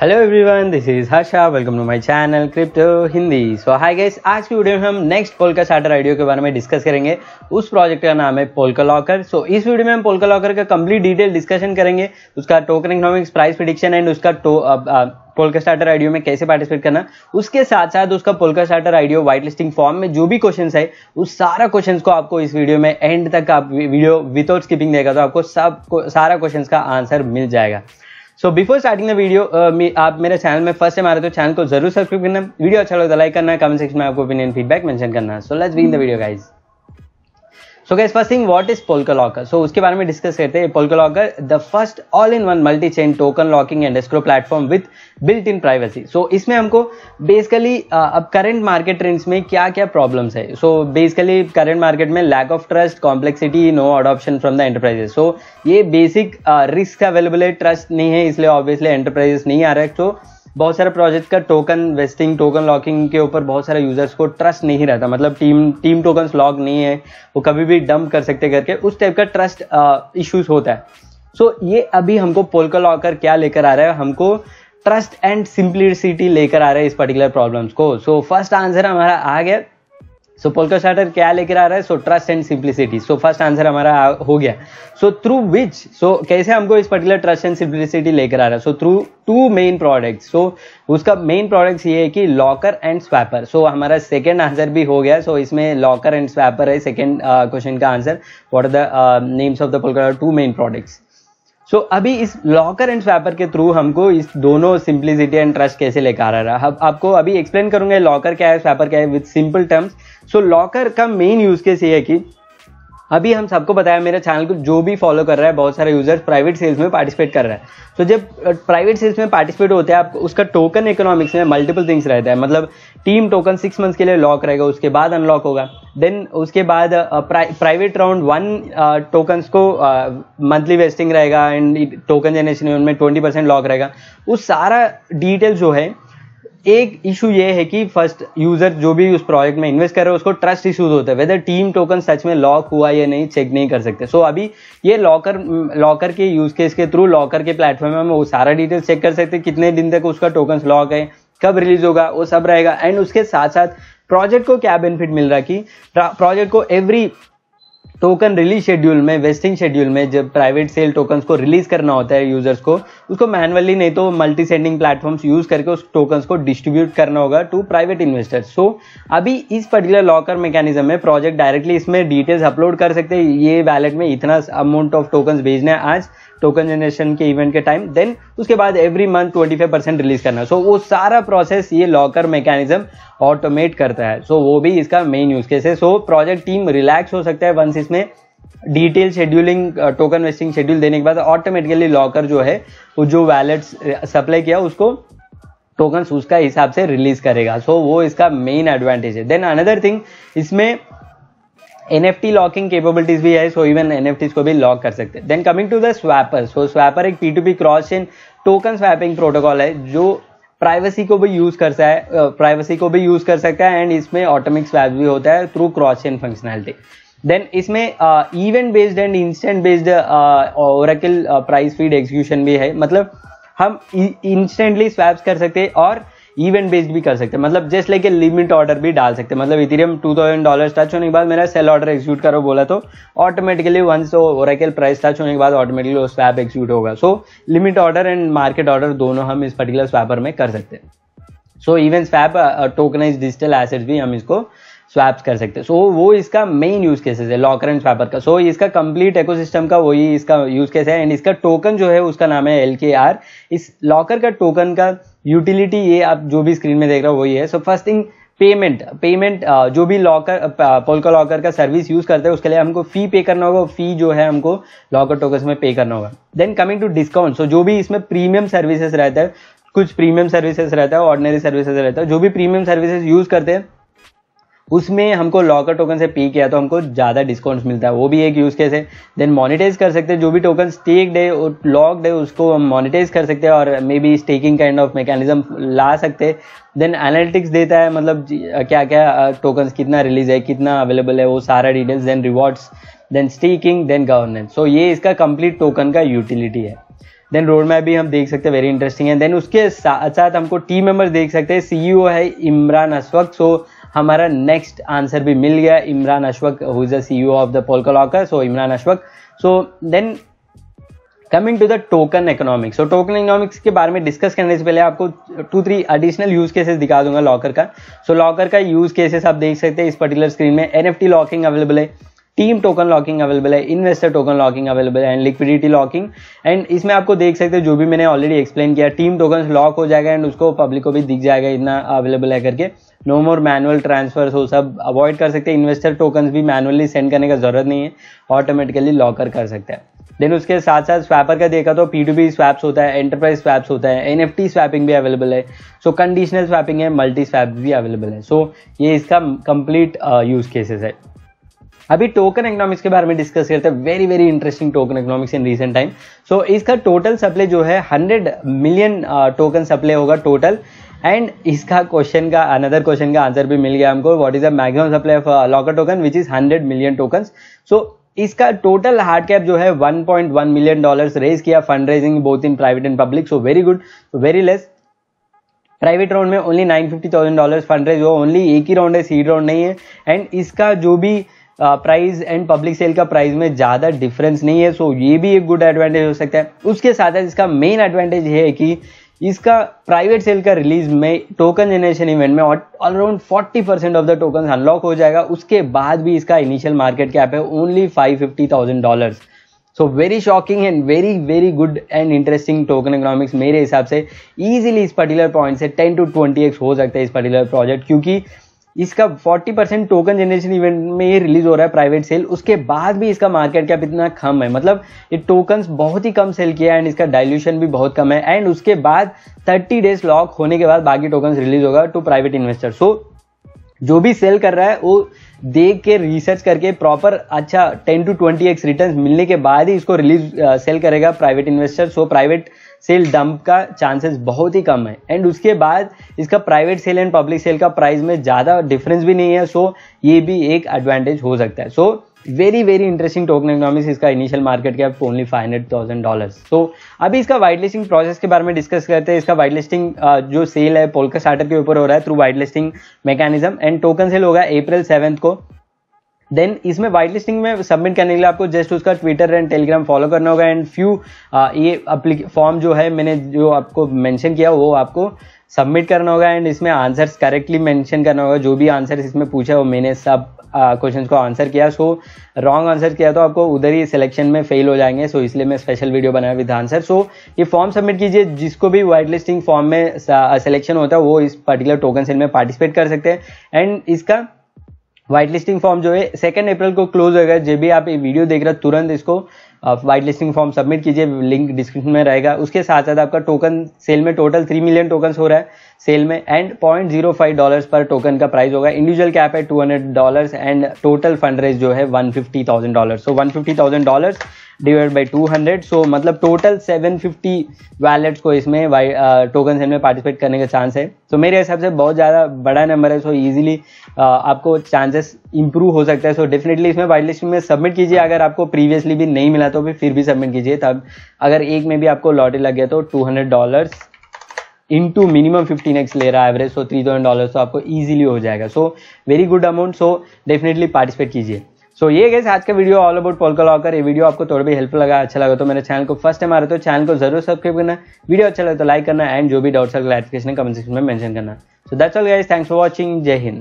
hello everyone this is Harsha welcome to my channel crypto Hindi so hi guys आज की video में हम next polka Starter audio के बारे में डिस्कस करेंगे उस प्रोजेक्ट का नाम है पोलका लॉकर सो इस वीडियो में हम पोलका लॉकर का कंप्लीट डिटेल डिस्कशन करेंगे उसका token economics price prediction and उसका टो, पोलका स्टार्टर आइडियो में कैसे पार्टिसिपेट करना उसके साथ साथ उसका Polka Starter IDO white listing form में जो भी क्वेश्चन है उस सारा क्वेश्चन को आपको इस वीडियो में एंड तक आप वीडियो विदाउट स्किपिंग देगा तो आपको सब सारा क्वेश्चन का आंसर मिल जाएगा so before starting the video आप मेरे चैनल में फर्स्ट टाइम आ रहे हो तो चैनल को जरूर सब्सक्राइब करना वीडियो अच्छा लगता है लाइक करना कमेंट सेक्शन में आपको ओपिनियन फीडबैक मेंशन करना so let's in the video guys so guys first thing what is Polka Locker so उसके बारे में डिस्कस करते हैं Polka Locker the first all in one multi chain token locking and escrow platform with built in privacy so इसमें हमको basically uh, अब current market trends में क्या क्या प्रॉब्लम्स है सो बेसिकली करंट मार्केट में lack of trust complexity no adoption from the enterprises so ये basic risk available है ट्रस्ट नहीं है इसलिए ऑब्वियसली एंटरप्राइजेस नहीं आ रहा है सो so, बहुत सारे प्रोजेक्ट का टोकन वेस्टिंग टोकन लॉकिंग के ऊपर बहुत सारे यूजर्स को ट्रस्ट नहीं रहता मतलब टीम टीम टोकन लॉक नहीं है वो कभी भी डंप कर सकते करके उस टाइप का ट्रस्ट इश्यूज होता है सो so, ये अभी हमको पोलका लॉकर क्या लेकर आ रहा है हमको ट्रस्ट एंड सिंप्लिसिटी लेकर आ रहा है इस पर्टिकुलर प्रॉब्लम्स को सो फर्स्ट आंसर हमारा आ गया सो पोलका स्टार्टर क्या लेकर आ रहा है so trust and simplicity so first answer हमारा हो गया सो थ्रू विच सो कैसे हमको इस पर्टिकुलर ट्रस्ट एंड सिंप्लिसिटी लेकर आ रहा है so through two main product so उसका मेन प्रोडक्ट्स ये है कि लॉकर एंड स्वैपर सो हमारा सेकेंड आंसर भी हो गया सो so, इसमें लॉकर एंड स्वैपर है सेकेंड क्वेश्चन uh, का answer what are the names of the Polka two main products so so, अभी इस लॉकर एंड स्वैपर के थ्रू हमको इस दोनों सिंप्लिसिटी एंड ट्रस्ट कैसे लेकर आ रहा है अब आपको अभी एक्सप्लेन करूंगा लॉकर क्या है स्वैपर क्या है with simple terms so locker का मेन यूज केस ये है कि अभी हम सबको बताया मेरे चैनल को जो भी फॉलो कर रहा है बहुत सारे यूजर्स प्राइवेट सेल्स में पार्टिसिपेट कर रहा है तो जब प्राइवेट सेल्स में पार्टिसिपेट होते हैं आप उसका टोकन इकोनॉमिक्स में मल्टीपल थिंग्स रहता है मतलब टीम टोकन सिक्स मंथ्स के लिए लॉक रहेगा उसके बाद अनलॉक होगा देन उसके बाद प्राइवेट राउंड वन टोकन्स को मंथली वेस्टिंग रहेगा एंड टोकन जनरेशन में ट्वेंटी परसेंट लॉक रहेगा उस सारा डिटेल जो है एक इशू ये है कि फर्स्ट यूजर जो भी उस प्रोजेक्ट में इन्वेस्ट कर रहे हो उसको ट्रस्ट इशूज होते हैं वेदर टीम टोकन सच में लॉक हुआ या नहीं चेक नहीं कर सकते सो so, अभी ये लॉकर लॉकर के यूज केस के थ्रू लॉकर के प्लेटफॉर्म में हम वो सारा डिटेल चेक कर सकते हैं कितने दिन तक उसका टोकन लॉक है कब रिलीज होगा वो सब रहेगा एंड उसके साथ साथ प्रोजेक्ट को क्या बेनिफिट मिल रहा है कि प्रोजेक्ट को एवरी टोकन रिलीज शेड्यूल में वेस्टिंग शेड्यूल में जब प्राइवेट सेल टोकन को रिलीज करना होता है यूजर्स को उसको मैनुअली नहीं तो मल्टी सेंडिंग प्लेटफॉर्म्स यूज करके उस टोकन को डिस्ट्रीब्यूट करना होगा टू प्राइवेट इन्वेस्टर्स सो अभी इस पर्टिकुलर लॉकर मैकेनिज्म में प्रोजेक्ट डायरेक्टली इसमें डिटेल्स अपलोड कर सकते हैं ये वैलेट में इतना अमाउंट ऑफ टोकन भेजना है आज टोकन जनरेशन के इवेंट के टाइम देन उसके बाद every month twenty five percent release करना है so, सो वो सारा प्रोसेस ये लॉकर मैकेनिज्म ऑटोमेट करता है सो so, वो भी इसका मेन यूज केस है सो प्रोजेक्ट टीम रिलैक्स हो सकता है वंस इसमें detail scheduling token vesting schedule देने के बाद ऑटोमेटिकली लॉकर जो है वो जो वैलेट सप्लाई uh, किया उसको टोकन उसका हिसाब से रिलीज करेगा सो so, वो इसका मेन एडवांटेज है देन अनदर थिंग इसमें N F T locking capabilities भी है so even N F Ts को भी लॉक कर सकते हैं then coming to the swapper so swapper एक P two P cross chain token swapping protocol है जो प्राइवेसी को भी यूज सकता है प्राइवेसी को भी यूज कर सकता है एंड इसमें ऑटोमिक स्वैप भी होता है through cross chain functionality then इसमें event based and instant based oracle price feed execution भी है मतलब हम इंस्टेंटली स्वैप्स कर सकते हैं और इवेंट बेस्ड भी कर सकते हैं मतलब जस्ट लाइक लिमिट ऑर्डर भी डाल सकते हैं मतलब Ethereum two thousand dollar touch होने के बाद मेरा सेल ऑर्डर एग्जीक्यूट करो बोला तो automatically one so oracle price touch होने के बाद ऑटोमेटिकली वो स्वैप एग्जीक्यूट होगा so limit order and market order दोनों हम इस पर्टिकुलर स्वैपर में कर सकते हैं so even swap tokenize digital assets भी हम इसको स्वैप्स कर सकते हैं सो so, वो इसका मेन यूज केसेस है लॉकर एंड स्वैपर का सो so, इसका कंप्लीट इकोसिस्टम का वही इसका यूज केस है एंड इसका टोकन जो है उसका नाम है एल के आर इस लॉकर का टोकन का यूटिलिटी ये आप जो भी स्क्रीन में देख रहे हो वही है so first thing payment payment जो भी लॉकर पोलका लॉकर का सर्विस यूज करते हैं उसके लिए हमको फी पे करना होगा फी जो है हमको लॉकर टोकन में पे करना होगा then coming to discount so जो भी इसमें प्रीमियम सर्विसेज रहता है कुछ प्रीमियम सर्विसेज रहता है ऑर्डिनरी सर्विसेज रहता है जो भी प्रीमियम सर्विसेज यूज करते हैं उसमें हमको लॉकर टोकन से पे किया तो हमको ज़्यादा डिस्काउंट्स मिलता है वो भी एक यूज़ केस है देन मोनिटाइज कर सकते हैं जो भी टोकन स्टेक है लॉक डे उसको हम मोनिटाइज कर सकते हैं और maybe staking kind of mechanism ला सकते हैं देन एनालिटिक्स देता है मतलब क्या क्या टोकन्स कितना रिलीज है कितना अवेलेबल है वो सारा details then rewards then staking then governance so ये इसका कंप्लीट टोकन का यूटिलिटी है देन रोड मैप भी हम देख सकते हैं वेरी इंटरेस्टिंग है देन उसके साथ साथ हमको टीम मेंबर्स देख सकते हैं सीईओ e है इमरान अशवक सो so, हमारा नेक्स्ट आंसर भी मिल गया Imran Ashwaq who is the C of the Polka locker so Imran Ashwaq so then coming to the token economics so token economics के बारे में डिस्कस करने से पहले आपको two three additional use cases दिखा दूंगा लॉकर का सो so, लॉकर का यूज केसेस आप देख सकते हैं इस पर्टिकुलर स्क्रीन में एन लॉकिंग अवेलेबल है टीम टोकन लॉकिंग अवेलेबल है इन्वेस्टर टोकन लॉकिंग अवेलेबल है एंड लिक्विडिटी लॉकिंग एंड इसमें आपको देख सकते हैं जो भी मैंने ऑलरेडी एक्सप्लेन किया टीम टोकन लॉक हो जाएगा एंड उसको पब्लिक को भी दिख जाएगा इतना अवेलेबल है करके नो मोर मैनुअल ट्रांसफर हो सब अवॉइड कर सकते हैं इन्वेस्टर टोकन भी मैनुअली सेंड करने का जरूरत नहीं है ऑटोमेटिकली लॉकर कर सकते हैं देन उसके साथ साथ स्वैपर का देखा तो पी टू बी स्वैप्स होता है एंटरप्राइज स्वैप्स होता है एन एफ टी स्वैपिंग भी अवेलेबल है सो कंडीशनल स्वैपिंग है मल्टी स्वैप भी अवेलेबल है सो so, ये इसका कंप्लीट यूज केसेस है अभी टोकन इकोनॉमिक्स के बारे में डिस्कस करते हैं very very interesting token economics in recent time so इसका टोटल सप्लाई जो है हंड्रेड मिलियन टोकन सप्लाई होगा टोटल एंड इसका क्वेश्चन का अनदर क्वेश्चन का आंसर भी मिल गया हमको what is the maximum supply of locker token which is hundred million token so इसका टोटल हार्ड कैप जो है 1.1 मिलियन डॉलर्स रेज किया fund raising both in private and public so very good very less private round में only nine fifty thousand dollar fund raise हुआ only एक ही round है seed round नहीं है एंड इसका जो भी प्राइस एंड पब्लिक सेल का प्राइस में ज़्यादा डिफरेंस नहीं है सो ये भी एक गुड एडवांटेज हो सकता है उसके साथ साथ इसका मेन एडवांटेज है कि इसका प्राइवेट सेल का रिलीज में टोकन जनरेशन इवेंट में around 40 percent of the token unlock हो जाएगा उसके बाद भी इसका इनिशियल मार्केट कैप है only five fifty thousand dollars so very shocking and very very good and interesting token economics मेरे हिसाब से ईजिली इस पर्टिकुलर पॉइंट से 10 टू 20 एक्स हो सकता है इस पर्टिकुलर प्रोजेक्ट क्योंकि इसका 40 परसेंट टोकन जनरेशन इवेंट में ये रिलीज हो रहा है प्राइवेट सेल उसके बाद भी इसका मार्केट कैप इतना कम है मतलब ये टोकन्स बहुत ही कम सेल किया है एंड इसका डाइल्यूशन भी बहुत कम है एंड उसके बाद 30 डेज लॉक होने के बाद बाकी टोकन्स रिलीज होगा टू प्राइवेट इन्वेस्टर सो जो भी सेल कर रहा है वो देख के रिसर्च करके प्रॉपर अच्छा ten to twenty X return मिलने के बाद ही इसको रिलीज सेल uh, करेगा private investor so private sale dump का चांसेस बहुत ही कम है एंड उसके बाद इसका private sale and public sale का प्राइस में ज़्यादा डिफरेंस भी नहीं है सो so ये भी एक एडवांटेज हो सकता है so so, very very interesting token economics इसका initial market cap only five hundred thousand dollar तो अभी इसका वाइट लिस्टिंग प्रोसेस के बारे में डिस्कस करते हैं इसका वाइट लिस्टिंग जो सेल है पोलका स्टार्टअप के ऊपर हो रहा है through white listing mechanism and token sale होगा अप्रैल सेवंथ को देन इसमें वाइट लिस्टिंग में सबमिट करने के लिए आपको जस्ट उसका ट्विटर एंड टेलीग्राम फॉलो करना होगा एंड फ्यू ये फॉर्म जो है मैंने जो आपको मैंशन किया वो आपको सबमिट करना होगा एंड इसमें आंसर्स करेक्टली मेंशन करना होगा जो भी आंसर इसमें पूछा वो मैंने सब क्वेश्चन को आंसर किया सो रॉन्ग आंसर किया तो आपको उधर ही सिलेक्शन में फेल हो जाएंगे सो so, इसलिए मैं स्पेशल वीडियो बनाया विद आंसर सो ये फॉर्म सबमिट कीजिए जिसको भी वाइट लिस्टिंग फॉर्म में सिलेक्शन होता है वो इस पर्टिकुलर टोकन सेल में पार्टिसिपेट कर सकते हैं एंड इसका व्हाइट लिस्टिंग फॉर्म जो है सेकेंड अप्रैल को क्लोज होगा जब भी आप ये वीडियो देख रहे हो तुरंत इसको व्हाइट लिस्टिंग फॉर्म सबमिट कीजिए लिंक डिस्क्रिप्शन में रहेगा उसके साथ साथ आपका टोकन सेल में टोटल थ्री मिलियन टोकन हो रहा है सेल में and point zero five dollars पर टोकन का प्राइस होगा इंडिविजुअल कैप है two hundred dollars and total fund raise जो है one fifty thousand dollar so one fifty thousand dollars divide by two hundred so मतलब total seven fifty wallets को इसमें token sale में participate करने का चांस है सो so, मेरे हिसाब से बहुत ज़्यादा बड़ा नंबर है सो so इजीली uh, आपको चांसेस इंप्रूव हो सकता है सो so, डेफिनेटली इसमें वाइट लिस्ट में सबमिट कीजिए अगर आपको प्रीवियसली भी नहीं मिला तो भी फिर भी सबमिट कीजिए तब अगर एक में भी आपको लॉटरी लग गया तो two hundred dollars to minimum X ले रहा है average so three thousand dollar तो आपको ईजिली हो जाएगा so very good amount so definitely participate कीजिए सो ये गैस आज का video all about Polka locker ये वीडियो आपको थोड़ा भी हेल्पफुल लगा अच्छा लगा तो मेरे चैनल को फर्स्ट टाइम आ रहे तो चैनल को जरूर सब्सक्राइब करना वीडियो अच्छा लगे तो लाइक करना एंड जो भी डाउट्स क्लैरिफिकेशन कमेंट सेक्शन में मेंशन करना so that's all guys thanks for watching जय हिंद